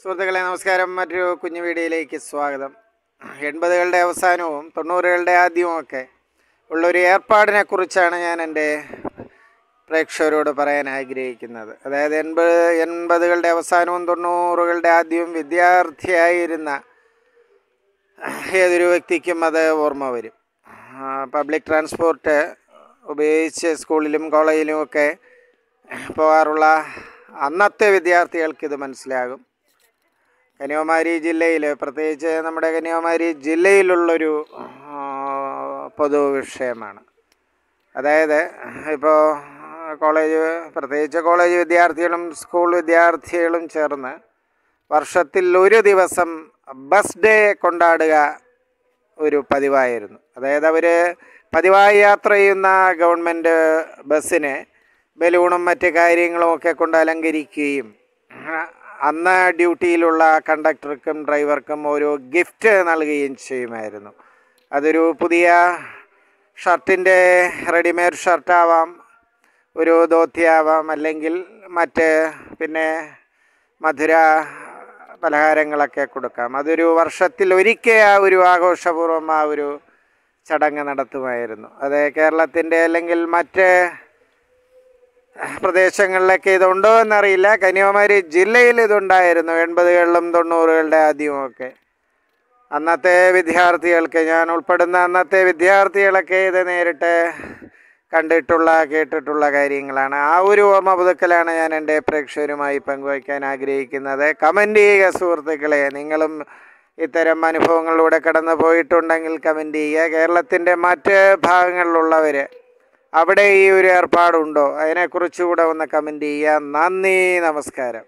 സുഹൃത്തുക്കളെ നമസ്കാരം മറ്റൊരു കുഞ്ഞു വീഡിയോയിലേക്ക് സ്വാഗതം എൺപതുകളുടെ അവസാനവും തൊണ്ണൂറുകളുടെ ആദ്യവുമൊക്കെ ഉള്ളൊരു കുറിച്ചാണ് ഞാൻ എൻ്റെ പ്രേക്ഷകരോട് പറയാൻ ആഗ്രഹിക്കുന്നത് അതായത് എൺപത് എൺപതുകളുടെ അവസാനവും തൊണ്ണൂറുകളുടെ ആദ്യവും വിദ്യാർത്ഥിയായിരുന്ന ഏതൊരു വ്യക്തിക്കും അത് ഓർമ്മ വരും പബ്ലിക് ട്രാൻസ്പോർട്ട് ഉപയോഗിച്ച് സ്കൂളിലും കോളേജിലും ഒക്കെ പോകാറുള്ള അന്നത്തെ വിദ്യാർത്ഥികൾക്ക് ഇത് മനസ്സിലാകും കന്യാകുമാരി ജില്ലയിൽ പ്രത്യേകിച്ച് നമ്മുടെ കന്യാകുമാരി ജില്ലയിലുള്ളൊരു പൊതു വിഷയമാണ് അതായത് ഇപ്പോൾ കോളേജ് പ്രത്യേകിച്ച് കോളേജ് വിദ്യാർത്ഥികളും സ്കൂൾ വിദ്യാർത്ഥികളും ചേർന്ന് വർഷത്തിൽ ഒരു ദിവസം ബസ് ഡേ കൊണ്ടാടുക ഒരു പതിവായിരുന്നു അതായത് അവർ പതിവായി യാത്ര ചെയ്യുന്ന ഗവൺമെൻറ് ബസ്സിനെ ബലൂണും മറ്റ് കാര്യങ്ങളുമൊക്കെ കൊണ്ട് അലങ്കരിക്കുകയും അന്ന് ഡ്യൂട്ടിയിലുള്ള കണ്ടക്ടർക്കും ഡ്രൈവർക്കും ഒരു ഗിഫ്റ്റ് നൽകുകയും ചെയ്യുമായിരുന്നു അതൊരു പുതിയ ഷർട്ടിൻ്റെ റെഡിമെയ്ഡ് ഷർട്ടാവാം ഒരു ധോത്തിയാവാം അല്ലെങ്കിൽ മറ്റ് പിന്നെ മധുര പലഹാരങ്ങളൊക്കെ കൊടുക്കാം അതൊരു വർഷത്തിൽ ഒരിക്കൽ ആ ഒരു ആഘോഷപൂർവ്വം ആ ഒരു ചടങ്ങ് നടത്തുമായിരുന്നു അത് കേരളത്തിൻ്റെ അല്ലെങ്കിൽ മറ്റ് പ്രദേശങ്ങളിലൊക്കെ ഇതുണ്ടോ എന്നറിയില്ല കന്യാകുമാരി ജില്ലയിൽ ഇതുണ്ടായിരുന്നു എൺപതുകളിലും തൊണ്ണൂറുകളുടെ ആദ്യമൊക്കെ അന്നത്തെ വിദ്യാർത്ഥികൾക്ക് ഞാൻ ഉൾപ്പെടുന്ന അന്നത്തെ വിദ്യാർത്ഥികളൊക്കെ ഇത് നേരിട്ട് കണ്ടിട്ടുള്ള കേട്ടിട്ടുള്ള കാര്യങ്ങളാണ് ആ ഒരു ഓർമ്മ പുതുക്കലാണ് ഞാൻ എൻ്റെ പ്രേക്ഷകരുമായി പങ്കുവയ്ക്കാൻ ആഗ്രഹിക്കുന്നത് കമൻ്റ് ചെയ്യുക സുഹൃത്തുക്കളെ നിങ്ങളും ഇത്തരം അനുഭവങ്ങളിലൂടെ കടന്നു പോയിട്ടുണ്ടെങ്കിൽ കമൻ്റ് ചെയ്യുക കേരളത്തിൻ്റെ മറ്റ് ഭാഗങ്ങളിലുള്ളവർ അവിടെ ഈ ഒരു ഏർപ്പാടുണ്ടോ അതിനെക്കുറിച്ചുകൂടെ ഒന്ന് കമൻറ്റ് ചെയ്യാം നന്ദി നമസ്കാരം